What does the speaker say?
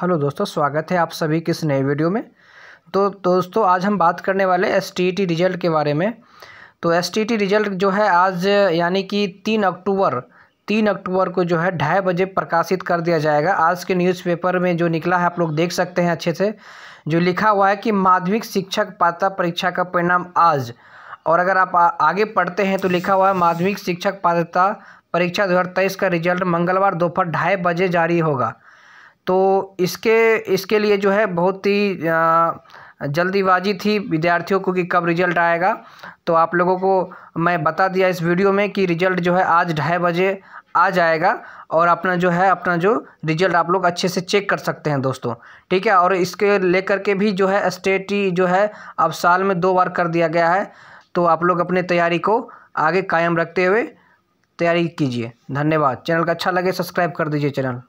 hello दोस्तों स्वागत है आप सभी किस नए वीडियो में तो दोस्तों आज हम बात करने वाले एस रिज़ल्ट के बारे में तो एस रिज़ल्ट जो है आज यानी कि तीन अक्टूबर तीन अक्टूबर को जो है ढाई बजे प्रकाशित कर दिया जाएगा आज के न्यूज़पेपर में जो निकला है आप लोग देख सकते हैं अच्छे से जो लिखा हुआ है कि माध्यमिक शिक्षक पात्रता परीक्षा का परिणाम आज और अगर आप आगे पढ़ते हैं तो लिखा हुआ है माध्यमिक शिक्षक पात्रता परीक्षा दो का रिजल्ट मंगलवार दोपहर ढाई बजे जारी होगा तो इसके इसके लिए जो है बहुत ही जल्दीबाजी थी विद्यार्थियों को कि कब रिजल्ट आएगा तो आप लोगों को मैं बता दिया इस वीडियो में कि रिजल्ट जो है आज ढाई बजे आ जाएगा और अपना जो है अपना जो रिजल्ट आप लोग अच्छे से चेक कर सकते हैं दोस्तों ठीक है और इसके लेकर के भी जो है स्टेट जो है अब साल में दो बार कर दिया गया है तो आप लोग अपने तैयारी को आगे कायम रखते हुए तैयारी कीजिए धन्यवाद चैनल का अच्छा लगे सब्सक्राइब कर दीजिए चैनल